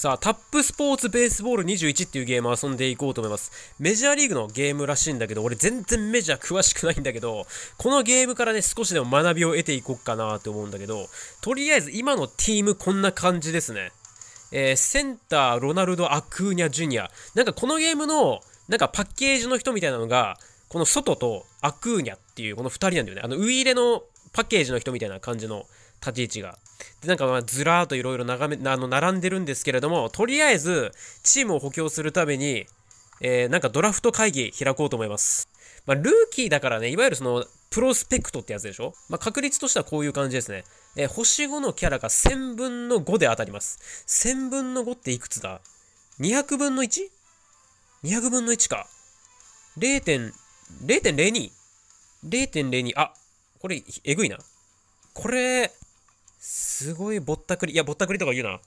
さあ、タップスポーツベースボール21っていうゲームを遊んでいこうと思います。メジャーリーグのゲームらしいんだけど、俺全然メジャー詳しくないんだけど、このゲームからね、少しでも学びを得ていこうかなと思うんだけど、とりあえず今のチームこんな感じですね。えー、センター、ロナルド・アクーニャ・ジュニア。なんかこのゲームの、なんかパッケージの人みたいなのが、この外とアクーニャっていうこの2人なんだよね。あの、ウイイレのパッケージの人みたいな感じの立ち位置が。で、なんかまあずらーっといろいろ眺め、あの、並んでるんですけれども、とりあえず、チームを補強するために、えー、なんかドラフト会議開こうと思います。まあ、ルーキーだからね、いわゆるその、プロスペクトってやつでしょまあ、確率としてはこういう感じですね。えー、星5のキャラが1000分の5で当たります。1000分の5っていくつだ ?200 分の 1?200 分の1か。0.02?0.02 0.02あ、これ、えぐいな。これ、すごいぼったくり。いや、ぼったくりとか言うな。ちょ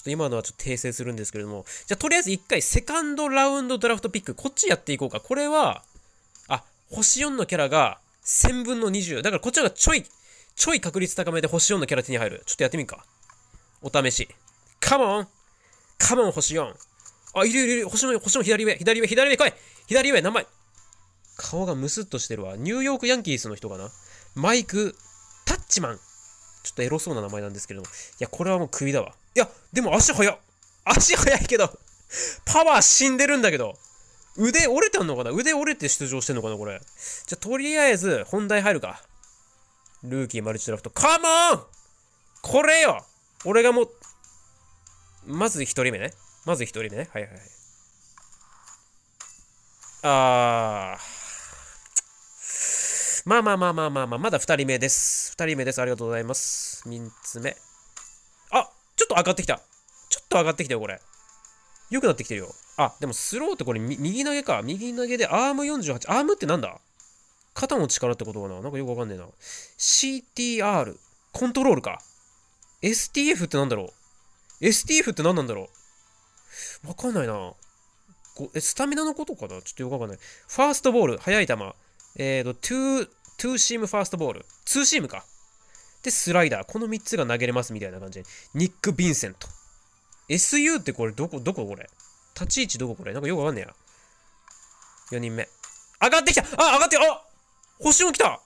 っと今のはちょっと訂正するんですけれども。じゃあ、とりあえず一回、セカンドラウンドドラフトピック、こっちやっていこうか。これは、あ、星4のキャラが1000分の20。だからこっちがちょい、ちょい確率高めで星4のキャラ手に入る。ちょっとやってみるか。お試し。カモンカモン星 4! あ、いるいるいる星の、星の左上、左上、左上、来い左上、名前顔がムスッとしてるわ。ニューヨークヤンキースの人かなマイク・タッチマン。ちょっとエロそうな名前なんですけれども。いや、これはもう首だわ。いや、でも足早っ。足速いけどパワー死んでるんだけど。腕折れたのかな腕折れて出場してんのかなこれ。じゃ、とりあえず、本題入るか。ルーキーマルチドラフト。カモンこれよ俺がもう、まず一人目ね。まず一人目ね。はいはいはい。あー。まあまあまあまあまあまあ、まだ2人目です。2人目です。ありがとうございます。3つ目。あちょっと上がってきた。ちょっと上がってきたよ、これ。良くなってきてるよ。あ、でもスローってこれ右投げか。右投げでアーム48。アームってなんだ肩の力ってことかななんかよくわかんねえな。CTR。コントロールか。STF ってなんだろう ?STF って何なんだろうわかんないな。え、スタミナのことかなちょっとよくわかんない。ファーストボール、速い球。えっ、ー、と、2、ツーシームファーストボール、ツーシームか。で、スライダー。この3つが投げれますみたいな感じで。ニック・ヴィンセント。SU ってこれどこ、どここれ立ち位置どここれなんかよくわかんねえや。4人目。上がってきたあ、上がってあ星4来た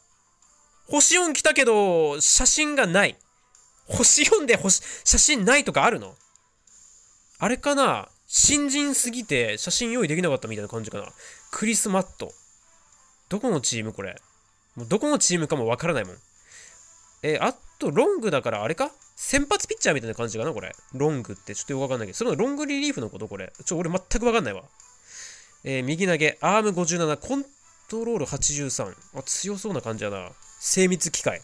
星4来たけど、写真がない。星4で星、写真ないとかあるのあれかな新人すぎて写真用意できなかったみたいな感じかなクリス・マット。どこのチームこれもうどこのチームかもわからないもん。えー、あと、ロングだからあれか先発ピッチャーみたいな感じかなこれ。ロングってちょっとよくわかんないけど、そのロングリリーフのことこれ。ちょ、俺全くわかんないわ。えー、右投げ、アーム57、コントロール83。あ、強そうな感じやな。精密機械。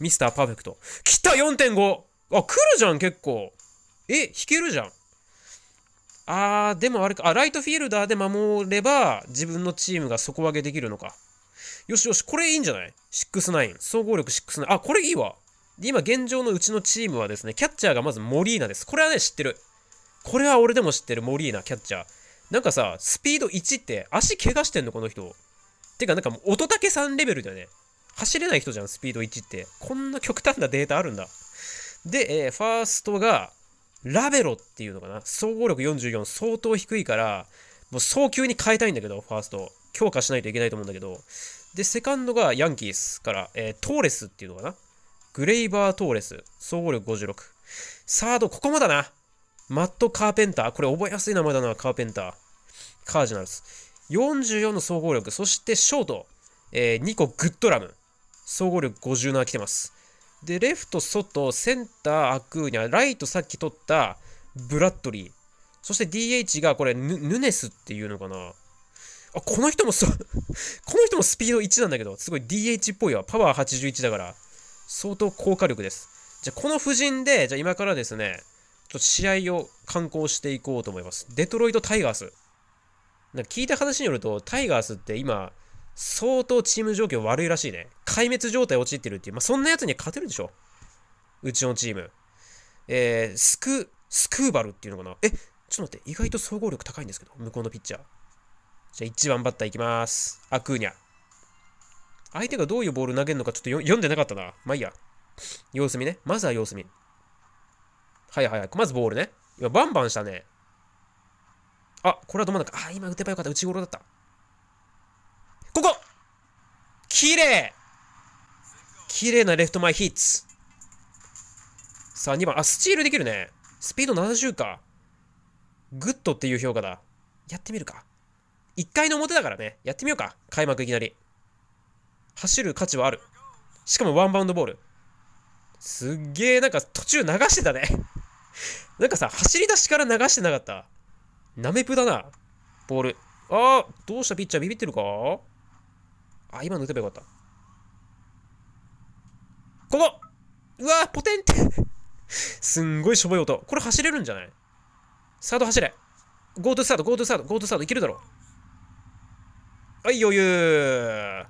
ミスターパーフェクト。きた !4.5! あ、来るじゃん、結構。え、引けるじゃん。あー、でもあれか。あ、ライトフィールダーで守れば、自分のチームが底上げできるのか。よしよし、これいいんじゃない ?69。総合力69。あ、これいいわ。今現状のうちのチームはですね、キャッチャーがまずモリーナです。これはね、知ってる。これは俺でも知ってる、モリーナ、キャッチャー。なんかさ、スピード1って足怪我してんの、この人。てか、なんかもう、乙武さんレベルだよね。走れない人じゃん、スピード1って。こんな極端なデータあるんだ。で、えー、ファーストが、ラベロっていうのかな。総合力44、相当低いから、もう早急に変えたいんだけど、ファースト。強化しないといけないと思うんだけど、で、セカンドがヤンキースから、えー、トーレスっていうのかなグレイバー・トーレス、総合力56。サード、ここもだなマット・カーペンター。これ覚えやすい名前だな、カーペンター。カージナルス。44の総合力。そして、ショート、えー、2個グッドラム。総合力57来てます。で、レフト、外、センター、アクーニャ、ライトさっき取った、ブラッドリー。そして DH がこれヌ、ヌネスっていうのかなあ、この人もそうこの人もスピード1なんだけど、すごい DH っぽいわ。パワー81だから、相当効果力です。じゃあ、この布陣で、じゃあ今からですね、ちょっと試合を観光していこうと思います。デトロイトタイガース。なんか聞いた話によると、タイガースって今、相当チーム状況悪いらしいね。壊滅状態陥ってるっていう。まあ、そんなやつには勝てるでしょ。うちのチーム。えー、スク、スクーバルっていうのかな。え、ちょっと待って、意外と総合力高いんですけど、向こうのピッチャー。じゃあ1番バッターいきます。アクーニャ。相手がどういうボール投げるのかちょっと読んでなかったな。まあいいや。様子見ね。まずは様子見。はいはいはい。まずボールね。今バンバンしたね。あ、これはど真ん中。あ、今打てばよかった。内頃だった。ここ綺麗綺麗なレフト前ヒッツ。さあ、2番。あ、スチールできるね。スピード70か。グッドっていう評価だ。やってみるか。1回の表だからね、やってみようか。開幕いきなり。走る価値はある。しかもワンバウンドボール。すっげえ、なんか途中流してたね なんかさ、走り出しから流してなかった。ナメプだな、ボール。ああ、どうしたピッチャービビってるかあ、今の打てばよかった。ここうわポテンって すんごいしょぼい音。これ走れるんじゃないサード走れ。ゴートゥーサード、ゴートゥーサード、ゴートゥーサード、いけるだろう。はい余裕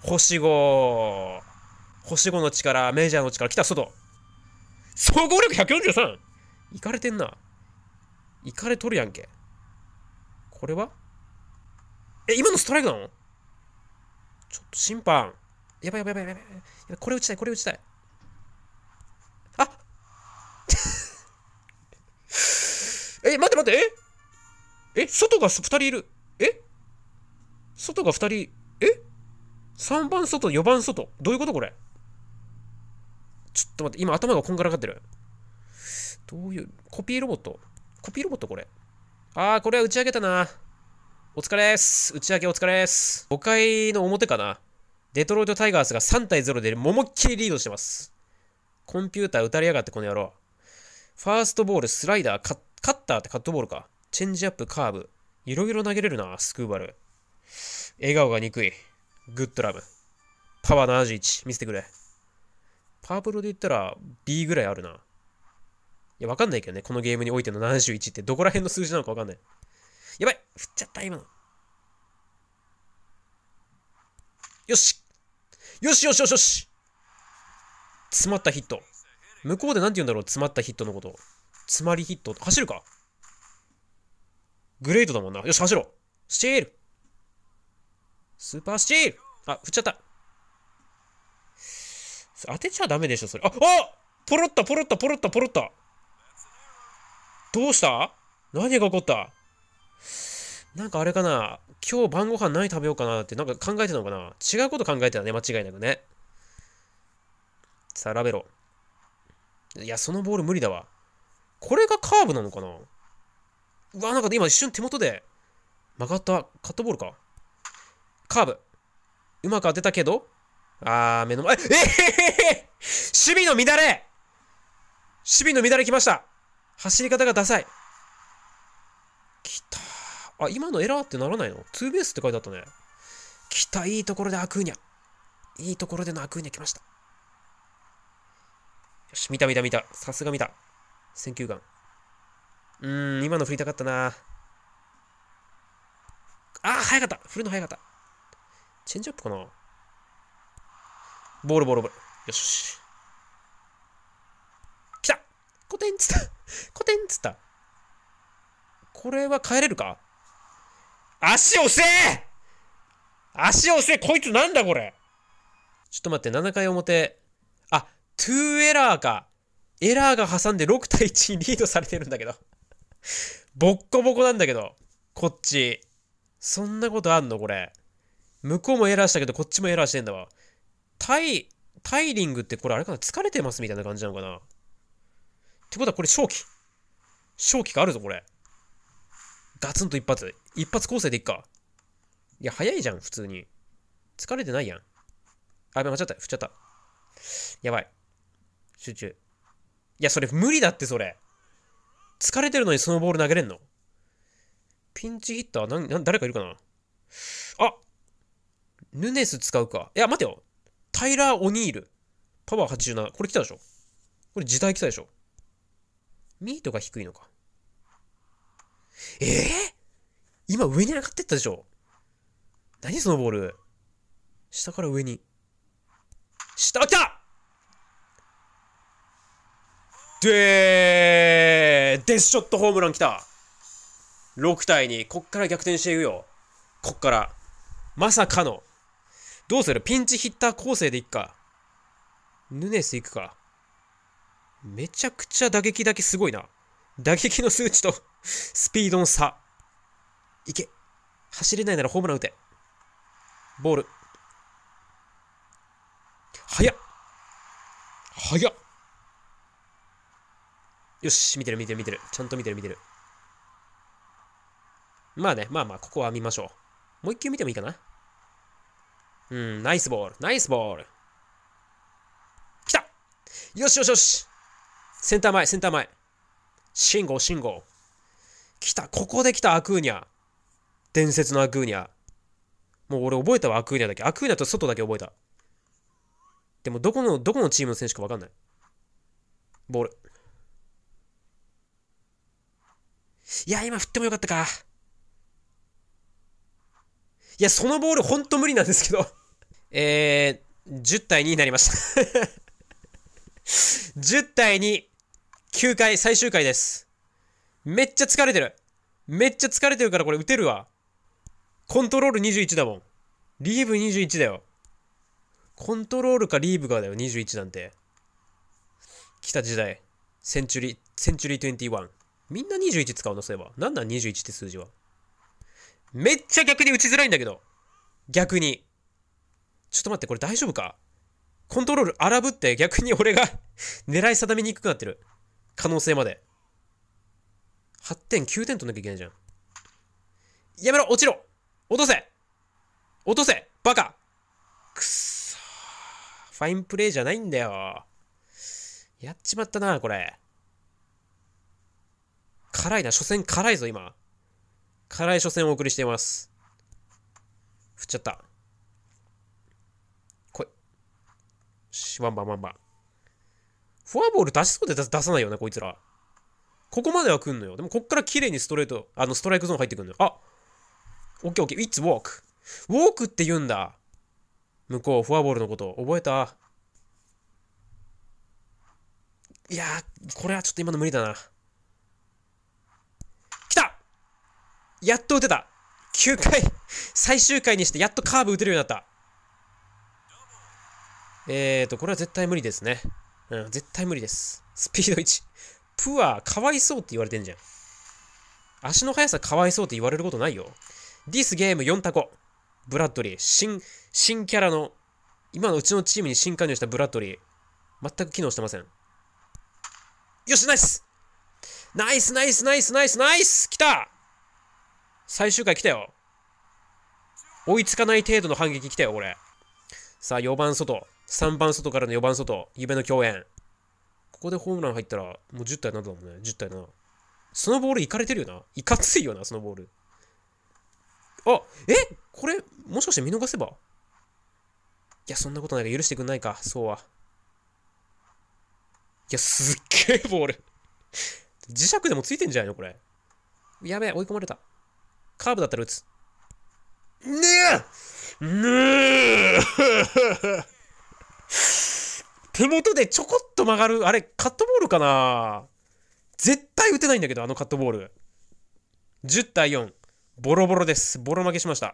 星5星5の力メジャーの力きた外総合力 143! いかれてんな。いかれとるやんけ。これはえ、今のストライクなのちょっと審判。やばいやばいやばいやばい。やばいこれ打ちたい、これ打ちたい。あ え、待って待って、ええ、外が2人いる。え外が2人、え ?3 番外、4番外。どういうことこれちょっと待って、今頭がこんがらがってる。どういう、コピーロボットコピーロボットこれ。あー、これは打ち上げたな。お疲れっす。打ち上げお疲れっす。5回の表かな。デトロイトタイガースが3対0でももっきりリードしてます。コンピューター打たれやがってこの野郎。ファーストボール、スライダー、カッターってカットボールか。チェンジアップ、カーブ。いろいろ投げれるな、スクーバル。笑顔が憎い。グッドラム。パワー71。見せてくれ。パープルで言ったら B ぐらいあるな。いや、わかんないけどね。このゲームにおいての71ってどこら辺の数字なのかわかんない。やばい振っちゃった、今の。よしよしよしよしよし詰まったヒット。向こうで何て言うんだろう詰まったヒットのこと。詰まりヒット。走るかグレートだもんな。よし、走ろう。シェールスーパースチールあ、振っちゃった。当てちゃダメでしょ、それ。あ、あポロッタ、ポロッタ、ポロッタ、ポロッタ。どうした何が起こったなんかあれかな今日晩ご飯何食べようかなってなんか考えてたのかな違うこと考えてたね、間違いなくね。さあ、ラベロ。いや、そのボール無理だわ。これがカーブなのかなうわ、なんか今一瞬手元で曲がったカットボールかカーブ。うまく当てたけど、あー、目の前、ええー、守備の乱れ守備の乱れきました走り方がダサい。きたあ、今のエラーってならないのツーベースって書いてあったね。来た、いいところでアクーニャ。いいところでのアクーニャ来ました。よし、見た見た見た。さすが見た。選球眼。うーん、今の振りたかったな。あー、早かった。振るの早かった。チェンジアップかなボールボールボール。よしよ来たコテンつったコテンつったこれは帰れるか足押せ足押せこいつなんだこれちょっと待って、7回表。あ、2エラーか。エラーが挟んで6対1にリードされてるんだけど。ボッコボコなんだけど。こっち。そんなことあんのこれ。向こうもエラーしたけど、こっちもエラーしてんだわ。タイ、タイリングってこれあれかな疲れてますみたいな感じなのかなってことはこれ正気。正気があるぞ、これ。ガツンと一発。一発構成でいっか。いや、早いじゃん、普通に。疲れてないやん。あ、間違った。振っちゃった。やばい。集中。いや、それ無理だって、それ。疲れてるのにそのボール投げれんのピンチヒッター、な、な、誰かいるかなあヌネス使うか。いや、待てよ。タイラー・オニール。パワー87。これ来たでしょこれ時代来たでしょミートが低いのか。ええー、今上に上がってったでしょ何そのボール下から上に。下来たでーデスショットホームラン来た !6 対2。こっから逆転していくよ。こっから。まさかの。どうするピンチヒッター構成でいっか。ヌネスいくか。めちゃくちゃ打撃だけすごいな。打撃の数値と スピードの差。いけ。走れないならホームラン打て。ボール。早っ早っよし、見てる見てる見てる。ちゃんと見てる見てる。まあね、まあまあ、ここは見ましょう。もう一球見てもいいかなうん、ナイスボール、ナイスボール。来たよしよしよしセンター前、センター前。信号、信号。来た、ここで来た、アクーニャ。伝説のアクーニャ。もう俺覚えたわ、アクーニャだけ。アクーニャと外だけ覚えた。でも、どこの、どこのチームの選手かわかんない。ボール。いや、今振ってもよかったか。いや、そのボールほんと無理なんですけどえー、10対2になりました10 対2、9回、最終回です。めっちゃ疲れてる。めっちゃ疲れてるからこれ打てるわ。コントロール21だもん。リーブ21だよ。コントロールかリーブかだよ、21なんて。来た時代。センチュリー、センチュリー21。みんな21使うのそういえば。なんなん21って数字は。めっちゃ逆に打ちづらいんだけど。逆に。ちょっと待って、これ大丈夫かコントロール荒ぶって逆に俺が 狙い定めにくくなってる。可能性まで。8点、9点取んなきゃいけないじゃん。やめろ落ちろ落とせ落とせバカくっそファインプレイじゃないんだよ。やっちまったな、これ。辛いな。初戦辛いぞ、今。辛い初戦をお送りしています。振っちゃった。し、ワンバンワンバン。フォアボール出しそうで出さないよね、こいつら。ここまでは来んのよ。でも、こっから綺麗にストレート、あの、ストライクゾーン入ってくんのよ。あオッケーオッケー、ィッツウォーク。ウォークって言うんだ。向こう、フォアボールのこと、覚えたいやこれはちょっと今の無理だな。来たやっと打てた !9 回最終回にしてやっとカーブ打てるようになったえーと、これは絶対無理ですね。うん、絶対無理です。スピード1。プア、かわいそうって言われてんじゃん。足の速さかわいそうって言われることないよ。ディスゲーム4タコ。ブラッドリー。新、新キャラの、今のうちのチームに新加入したブラッドリー。全く機能してません。よし、ナイスナイスナイスナイスナイスナイス来た最終回来たよ。追いつかない程度の反撃来たよ、これ。さあ、4番外。3番外からの4番外、夢の共演。ここでホームラン入ったら、もう10対7だもんね、10対7。そのボールいかれてるよな。いかついよな、そのボール。あ、えこれ、もしかして見逃せばいや、そんなことないから許してくんないか、そうは。いや、すっげえボール磁石でもついてんじゃないのこれ。やべえ、追い込まれた。カーブだったら打つ。ねえねえ手元でちょこっと曲がる、あれ、カットボールかな絶対打てないんだけど、あのカットボール。10対4。ボロボロです。ボロ負けしました。